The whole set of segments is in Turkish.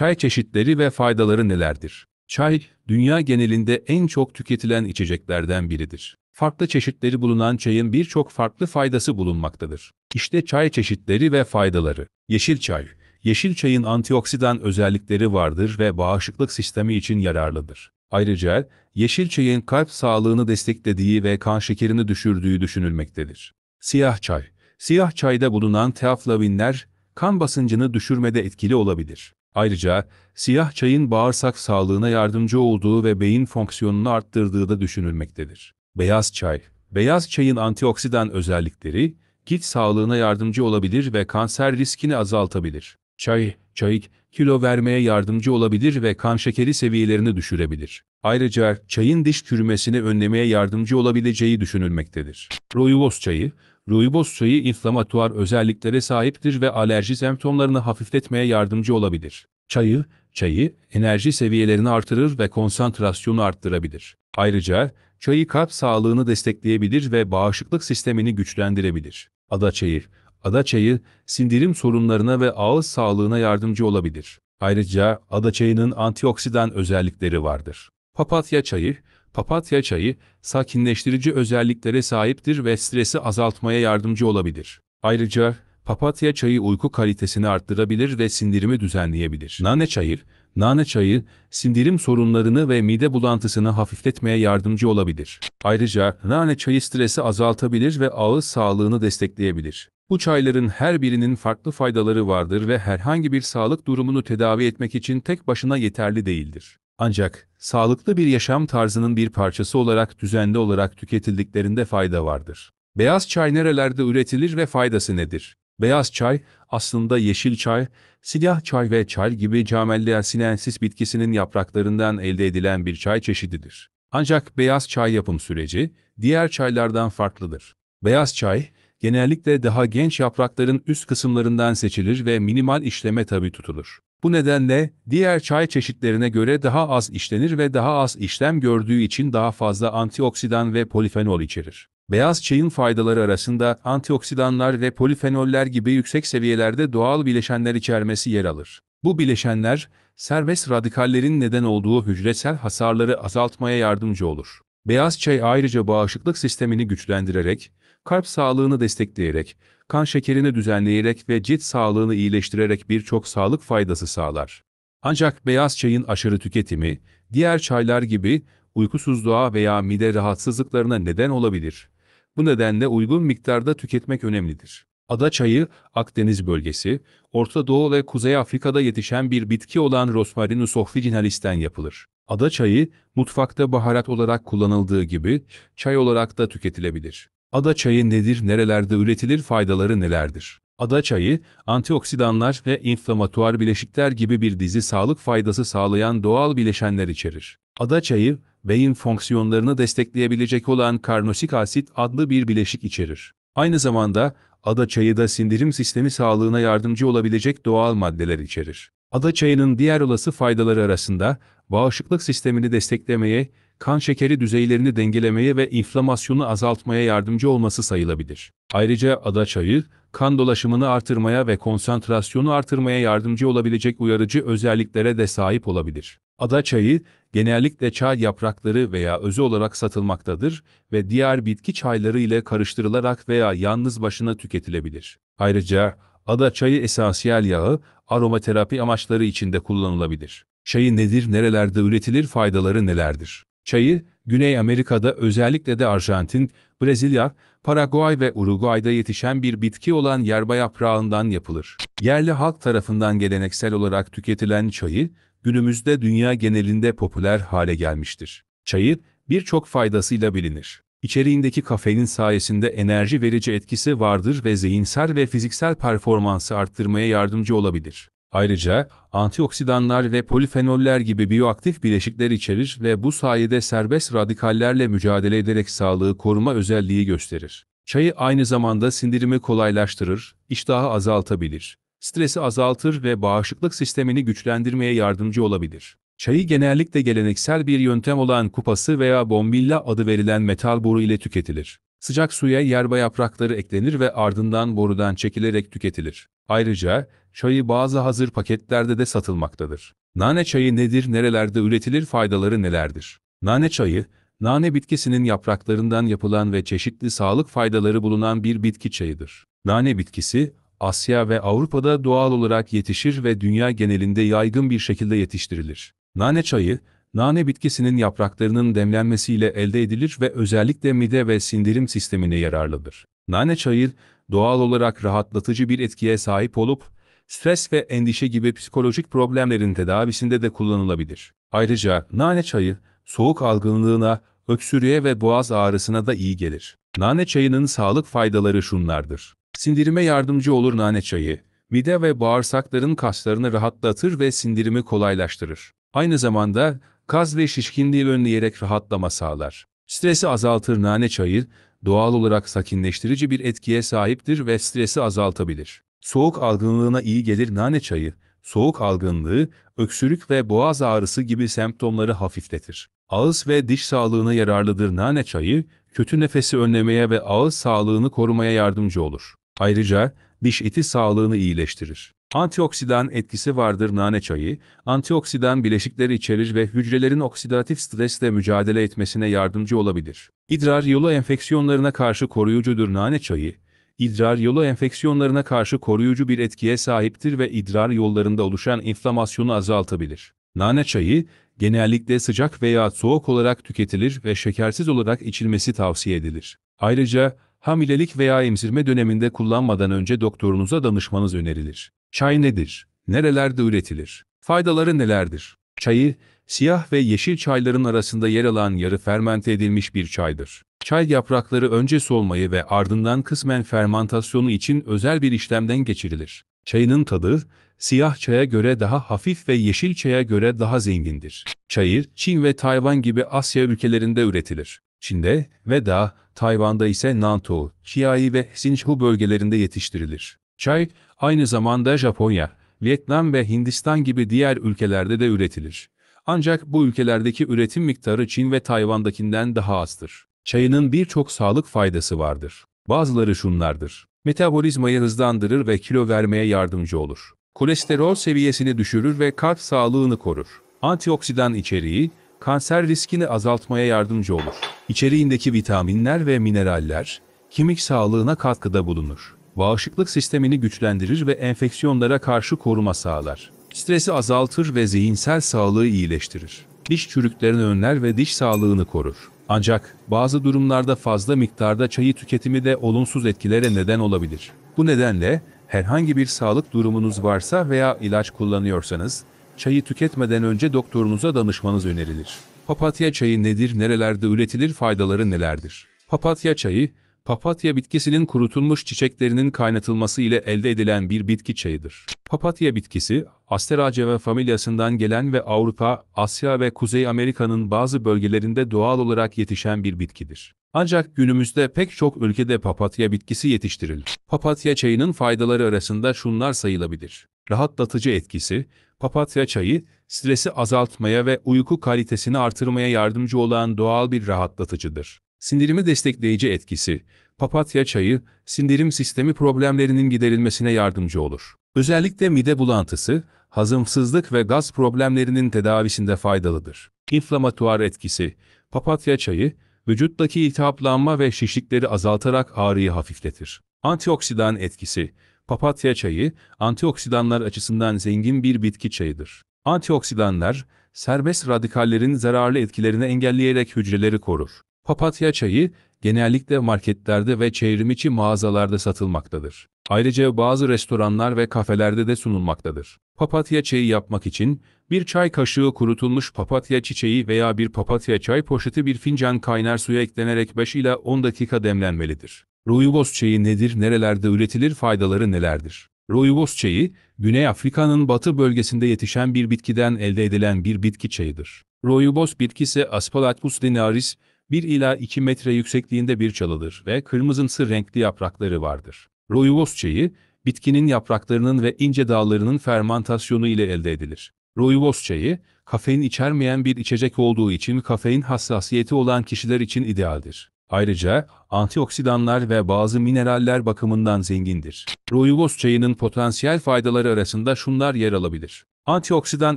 Çay çeşitleri ve faydaları nelerdir? Çay, dünya genelinde en çok tüketilen içeceklerden biridir. Farklı çeşitleri bulunan çayın birçok farklı faydası bulunmaktadır. İşte çay çeşitleri ve faydaları. Yeşil çay. Yeşil çayın antioksidan özellikleri vardır ve bağışıklık sistemi için yararlıdır. Ayrıca yeşil çayın kalp sağlığını desteklediği ve kan şekerini düşürdüğü düşünülmektedir. Siyah çay. Siyah çayda bulunan teaflavinler kan basıncını düşürmede etkili olabilir. Ayrıca siyah çayın bağırsak sağlığına yardımcı olduğu ve beyin fonksiyonunu arttırdığı da düşünülmektedir. Beyaz çay Beyaz çayın antioksidan özellikleri, cilt sağlığına yardımcı olabilir ve kanser riskini azaltabilir. Çay, çayık, kilo vermeye yardımcı olabilir ve kan şekeri seviyelerini düşürebilir. Ayrıca çayın diş çürümesini önlemeye yardımcı olabileceği düşünülmektedir. Rooibos çayı, Rooibos çayı inflamatuar özelliklere sahiptir ve alerji semptomlarını hafifletmeye yardımcı olabilir. Çayı, çayı enerji seviyelerini artırır ve konsantrasyonu arttırabilir. Ayrıca çayı kalp sağlığını destekleyebilir ve bağışıklık sistemini güçlendirebilir. Ada çayı, ada çayı sindirim sorunlarına ve ağız sağlığına yardımcı olabilir. Ayrıca ada çayının antioksidan özellikleri vardır. Papatya çayı, Papatya çayı, sakinleştirici özelliklere sahiptir ve stresi azaltmaya yardımcı olabilir. Ayrıca, papatya çayı uyku kalitesini arttırabilir ve sindirimi düzenleyebilir. Nane çayı, nane çayı, sindirim sorunlarını ve mide bulantısını hafifletmeye yardımcı olabilir. Ayrıca, nane çayı stresi azaltabilir ve ağız sağlığını destekleyebilir. Bu çayların her birinin farklı faydaları vardır ve herhangi bir sağlık durumunu tedavi etmek için tek başına yeterli değildir. Ancak sağlıklı bir yaşam tarzının bir parçası olarak düzenli olarak tüketildiklerinde fayda vardır. Beyaz çay nerelerde üretilir ve faydası nedir? Beyaz çay aslında yeşil çay, silah çay ve çay gibi Camellia sinensis bitkisinin yapraklarından elde edilen bir çay çeşididir. Ancak beyaz çay yapım süreci diğer çaylardan farklıdır. Beyaz çay genellikle daha genç yaprakların üst kısımlarından seçilir ve minimal işleme tabi tutulur. Bu nedenle diğer çay çeşitlerine göre daha az işlenir ve daha az işlem gördüğü için daha fazla antioksidan ve polifenol içerir. Beyaz çayın faydaları arasında antioksidanlar ve polifenoller gibi yüksek seviyelerde doğal bileşenler içermesi yer alır. Bu bileşenler, serbest radikallerin neden olduğu hücresel hasarları azaltmaya yardımcı olur. Beyaz çay ayrıca bağışıklık sistemini güçlendirerek, kalp sağlığını destekleyerek, kan şekerini düzenleyerek ve cilt sağlığını iyileştirerek birçok sağlık faydası sağlar. Ancak beyaz çayın aşırı tüketimi, diğer çaylar gibi uykusuzluğa veya mide rahatsızlıklarına neden olabilir. Bu nedenle uygun miktarda tüketmek önemlidir. Ada çayı, Akdeniz bölgesi, Orta Doğu ve Kuzey Afrika'da yetişen bir bitki olan Rosmarinus officinalis'ten yapılır. Ada çayı, mutfakta baharat olarak kullanıldığı gibi, çay olarak da tüketilebilir. Ada çayı nedir, nerelerde üretilir, faydaları nelerdir? Ada çayı, antioksidanlar ve inflamatuar bileşikler gibi bir dizi sağlık faydası sağlayan doğal bileşenler içerir. Ada çayı, beyin fonksiyonlarını destekleyebilecek olan karnosik asit adlı bir bileşik içerir. Aynı zamanda ada çayı da sindirim sistemi sağlığına yardımcı olabilecek doğal maddeler içerir. Ada çayının diğer olası faydaları arasında bağışıklık sistemini desteklemeye, kan şekeri düzeylerini dengelemeye ve inflamasyonu azaltmaya yardımcı olması sayılabilir. Ayrıca ada çayı, kan dolaşımını artırmaya ve konsantrasyonu artırmaya yardımcı olabilecek uyarıcı özelliklere de sahip olabilir. Ada çayı, genellikle çay yaprakları veya özü olarak satılmaktadır ve diğer bitki çayları ile karıştırılarak veya yalnız başına tüketilebilir. Ayrıca ada çayı esansiyel yağı, aromaterapi amaçları için de kullanılabilir. Çayı nedir, nerelerde üretilir, faydaları nelerdir? Çayı, Güney Amerika'da özellikle de Arjantin, Brezilya, Paraguay ve Uruguay'da yetişen bir bitki olan yerba yaprağından yapılır. Yerli halk tarafından geleneksel olarak tüketilen çayı, günümüzde dünya genelinde popüler hale gelmiştir. Çayı, birçok faydasıyla bilinir. İçeriğindeki kafeinin sayesinde enerji verici etkisi vardır ve zihinsel ve fiziksel performansı arttırmaya yardımcı olabilir. Ayrıca antioksidanlar ve polifenoller gibi biyoaktif bileşikler içerir ve bu sayede serbest radikallerle mücadele ederek sağlığı koruma özelliği gösterir. Çayı aynı zamanda sindirimi kolaylaştırır, iştahı azaltabilir, stresi azaltır ve bağışıklık sistemini güçlendirmeye yardımcı olabilir. Çayı genellikle geleneksel bir yöntem olan kupası veya bombilla adı verilen metal boru ile tüketilir. Sıcak suya yerba yaprakları eklenir ve ardından borudan çekilerek tüketilir. Ayrıca çayı bazı hazır paketlerde de satılmaktadır. Nane çayı nedir, nerelerde üretilir, faydaları nelerdir? Nane çayı, nane bitkisinin yapraklarından yapılan ve çeşitli sağlık faydaları bulunan bir bitki çayıdır. Nane bitkisi, Asya ve Avrupa'da doğal olarak yetişir ve dünya genelinde yaygın bir şekilde yetiştirilir. Nane çayı, nane bitkisinin yapraklarının demlenmesiyle elde edilir ve özellikle mide ve sindirim sistemine yararlıdır. Nane çayı, doğal olarak rahatlatıcı bir etkiye sahip olup, stres ve endişe gibi psikolojik problemlerin tedavisinde de kullanılabilir. Ayrıca nane çayı, soğuk algınlığına, öksürüğe ve boğaz ağrısına da iyi gelir. Nane çayının sağlık faydaları şunlardır. Sindirime yardımcı olur nane çayı. Mide ve bağırsakların kaslarını rahatlatır ve sindirimi kolaylaştırır. Aynı zamanda kaz ve şişkinliği önleyerek rahatlama sağlar. Stresi azaltır nane çayı, doğal olarak sakinleştirici bir etkiye sahiptir ve stresi azaltabilir. Soğuk algınlığına iyi gelir nane çayı, soğuk algınlığı, öksürük ve boğaz ağrısı gibi semptomları hafifletir. Ağız ve diş sağlığına yararlıdır nane çayı, kötü nefesi önlemeye ve ağız sağlığını korumaya yardımcı olur. Ayrıca diş eti sağlığını iyileştirir. Antioksidan etkisi vardır nane çayı, antioksidan bileşikleri içerir ve hücrelerin oksidatif stresle mücadele etmesine yardımcı olabilir. İdrar yolu enfeksiyonlarına karşı koruyucudur nane çayı, idrar yolu enfeksiyonlarına karşı koruyucu bir etkiye sahiptir ve idrar yollarında oluşan inflamasyonu azaltabilir. Nane çayı, genellikle sıcak veya soğuk olarak tüketilir ve şekersiz olarak içilmesi tavsiye edilir. Ayrıca, hamilelik veya emzirme döneminde kullanmadan önce doktorunuza danışmanız önerilir. Çay nedir? Nerelerde üretilir? Faydaları nelerdir? Çayı, siyah ve yeşil çayların arasında yer alan yarı fermente edilmiş bir çaydır. Çay yaprakları önce solmayı ve ardından kısmen fermantasyonu için özel bir işlemden geçirilir. Çayının tadı, siyah çaya göre daha hafif ve yeşil çaya göre daha zengindir. Çayır, Çin ve Tayvan gibi Asya ülkelerinde üretilir. Çin'de ve da Tayvan'da ise Nantou, Chiayi ve Hsinchu bölgelerinde yetiştirilir. Çay, aynı zamanda Japonya, Vietnam ve Hindistan gibi diğer ülkelerde de üretilir. Ancak bu ülkelerdeki üretim miktarı Çin ve Tayvan'dakinden daha azdır. Çayının birçok sağlık faydası vardır. Bazıları şunlardır. Metabolizmayı hızlandırır ve kilo vermeye yardımcı olur. Kolesterol seviyesini düşürür ve kalp sağlığını korur. Antioksidan içeriği, kanser riskini azaltmaya yardımcı olur. İçeriğindeki vitaminler ve mineraller, kemik sağlığına katkıda bulunur. Bağışıklık sistemini güçlendirir ve enfeksiyonlara karşı koruma sağlar. Stresi azaltır ve zihinsel sağlığı iyileştirir. Diş çürüklerini önler ve diş sağlığını korur. Ancak bazı durumlarda fazla miktarda çayı tüketimi de olumsuz etkilere neden olabilir. Bu nedenle herhangi bir sağlık durumunuz varsa veya ilaç kullanıyorsanız çayı tüketmeden önce doktorunuza danışmanız önerilir. Papatya çayı nedir, nerelerde üretilir, faydaları nelerdir? Papatya çayı Papatya bitkisinin kurutulmuş çiçeklerinin kaynatılması ile elde edilen bir bitki çayıdır. Papatya bitkisi, Asteraceae familyasından gelen ve Avrupa, Asya ve Kuzey Amerika'nın bazı bölgelerinde doğal olarak yetişen bir bitkidir. Ancak günümüzde pek çok ülkede papatya bitkisi yetiştirilir. Papatya çayının faydaları arasında şunlar sayılabilir. Rahatlatıcı etkisi, papatya çayı, stresi azaltmaya ve uyku kalitesini artırmaya yardımcı olan doğal bir rahatlatıcıdır. Sindirimi destekleyici etkisi, papatya çayı, sindirim sistemi problemlerinin giderilmesine yardımcı olur. Özellikle mide bulantısı, hazımsızlık ve gaz problemlerinin tedavisinde faydalıdır. İnflamatuar etkisi, papatya çayı, vücuttaki iltihaplanma ve şişlikleri azaltarak ağrıyı hafifletir. Antioksidan etkisi, papatya çayı, antioksidanlar açısından zengin bir bitki çayıdır. Antioksidanlar, serbest radikallerin zararlı etkilerini engelleyerek hücreleri korur. Papatya çayı genellikle marketlerde ve çevrimiçi mağazalarda satılmaktadır. Ayrıca bazı restoranlar ve kafelerde de sunulmaktadır. Papatya çayı yapmak için bir çay kaşığı kurutulmuş papatya çiçeği veya bir papatya çay poşeti bir fincan kaynar suya eklenerek 5 ila 10 dakika demlenmelidir. Rooibos çayı nedir, nerelerde üretilir, faydaları nelerdir? Rooibos çayı, Güney Afrika'nın batı bölgesinde yetişen bir bitkiden elde edilen bir bitki çayıdır. Rooibos bitkisi Aspalathus denaris, 1 ila 2 metre yüksekliğinde bir çalıdır ve kırmızımsı renkli yaprakları vardır. Royuvos çayı, bitkinin yapraklarının ve ince dallarının fermantasyonu ile elde edilir. Royuvos çayı, kafein içermeyen bir içecek olduğu için kafein hassasiyeti olan kişiler için idealdir. Ayrıca antioksidanlar ve bazı mineraller bakımından zengindir. Royuvos çayının potansiyel faydaları arasında şunlar yer alabilir. Antioksidan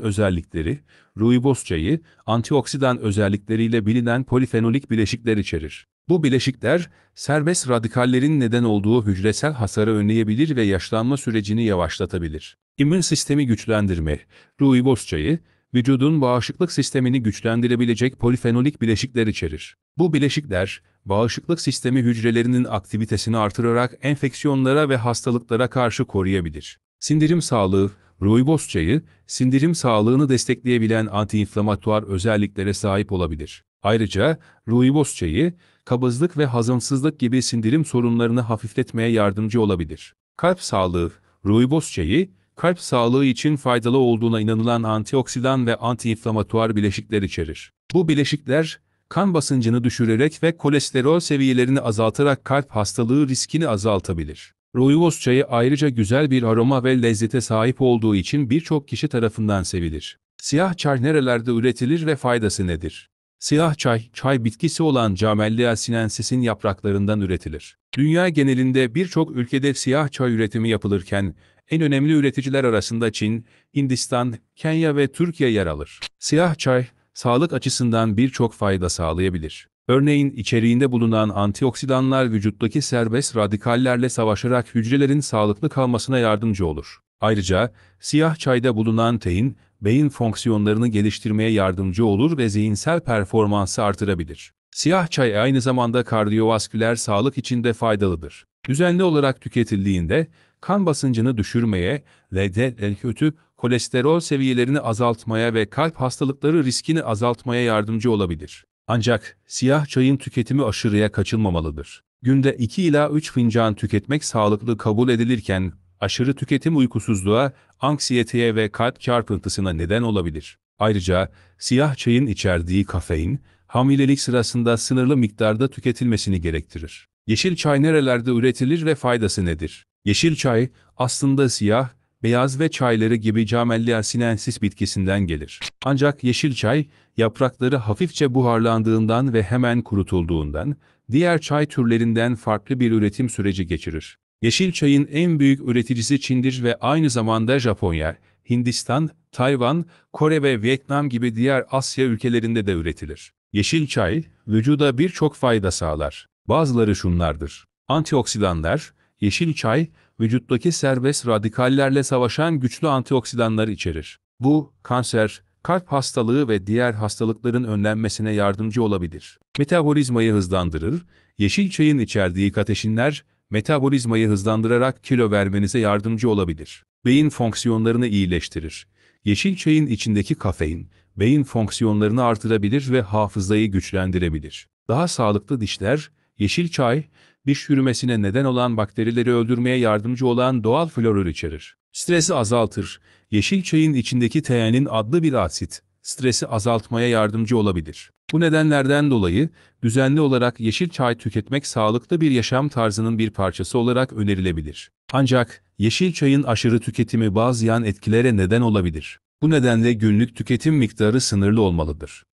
özellikleri, ruiboz çayı, antioksidan özellikleriyle bilinen polifenolik bileşikler içerir. Bu bileşikler, serbest radikallerin neden olduğu hücresel hasarı önleyebilir ve yaşlanma sürecini yavaşlatabilir. İmmün sistemi güçlendirme, ruiboz çayı, vücudun bağışıklık sistemini güçlendirebilecek polifenolik bileşikler içerir. Bu bileşikler, bağışıklık sistemi hücrelerinin aktivitesini artırarak enfeksiyonlara ve hastalıklara karşı koruyabilir. Sindirim sağlığı, Rooibos çayı, sindirim sağlığını destekleyebilen antiinflamatuar özelliklere sahip olabilir. Ayrıca rooibos çayı, kabızlık ve hazımsızlık gibi sindirim sorunlarını hafifletmeye yardımcı olabilir. Kalp sağlığı, rooibos çayı, kalp sağlığı için faydalı olduğuna inanılan antioksidan ve antiinflamatuar bileşikler içerir. Bu bileşikler, kan basıncını düşürerek ve kolesterol seviyelerini azaltarak kalp hastalığı riskini azaltabilir. Royuvos çayı ayrıca güzel bir aroma ve lezzete sahip olduğu için birçok kişi tarafından sevilir. Siyah çay nerelerde üretilir ve faydası nedir? Siyah çay, çay bitkisi olan Camellia sinensis'in yapraklarından üretilir. Dünya genelinde birçok ülkede siyah çay üretimi yapılırken, en önemli üreticiler arasında Çin, Hindistan, Kenya ve Türkiye yer alır. Siyah çay, sağlık açısından birçok fayda sağlayabilir. Örneğin içeriğinde bulunan antioksidanlar vücuttaki serbest radikallerle savaşarak hücrelerin sağlıklı kalmasına yardımcı olur. Ayrıca siyah çayda bulunan tein, beyin fonksiyonlarını geliştirmeye yardımcı olur ve zihinsel performansı artırabilir. Siyah çay aynı zamanda kardiyovasküler sağlık için de faydalıdır. Düzenli olarak tüketildiğinde kan basıncını düşürmeye, LDL e, kötü kolesterol seviyelerini azaltmaya ve kalp hastalıkları riskini azaltmaya yardımcı olabilir. Ancak siyah çayın tüketimi aşırıya kaçılmamalıdır. Günde 2 ila 3 fincan tüketmek sağlıklı kabul edilirken aşırı tüketim uykusuzluğa, anksiyeteye ve kalp çarpıntısına neden olabilir. Ayrıca siyah çayın içerdiği kafein, hamilelik sırasında sınırlı miktarda tüketilmesini gerektirir. Yeşil çay nerelerde üretilir ve faydası nedir? Yeşil çay aslında siyah, beyaz ve çayları gibi Camellia sinensis bitkisinden gelir. Ancak yeşil çay, yaprakları hafifçe buharlandığından ve hemen kurutulduğundan, diğer çay türlerinden farklı bir üretim süreci geçirir. Yeşil çayın en büyük üreticisi Çin'dir ve aynı zamanda Japonya, Hindistan, Tayvan, Kore ve Vietnam gibi diğer Asya ülkelerinde de üretilir. Yeşil çay, vücuda birçok fayda sağlar. Bazıları şunlardır. Antioksidanlar, yeşil çay, vücuttaki serbest radikallerle savaşan güçlü antioksidanları içerir. Bu, kanser, kalp hastalığı ve diğer hastalıkların önlenmesine yardımcı olabilir. Metabolizmayı hızlandırır, yeşil çayın içerdiği kateşinler, metabolizmayı hızlandırarak kilo vermenize yardımcı olabilir. Beyin fonksiyonlarını iyileştirir. Yeşil çayın içindeki kafein, beyin fonksiyonlarını artırabilir ve hafızayı güçlendirebilir. Daha sağlıklı dişler, yeşil çay, diş çürümesine neden olan bakterileri öldürmeye yardımcı olan doğal florür içerir. Stresi azaltır. Yeşil çayın içindeki teyanin adlı bir asit, stresi azaltmaya yardımcı olabilir. Bu nedenlerden dolayı düzenli olarak yeşil çay tüketmek sağlıklı bir yaşam tarzının bir parçası olarak önerilebilir. Ancak yeşil çayın aşırı tüketimi bazı yan etkilere neden olabilir. Bu nedenle günlük tüketim miktarı sınırlı olmalıdır.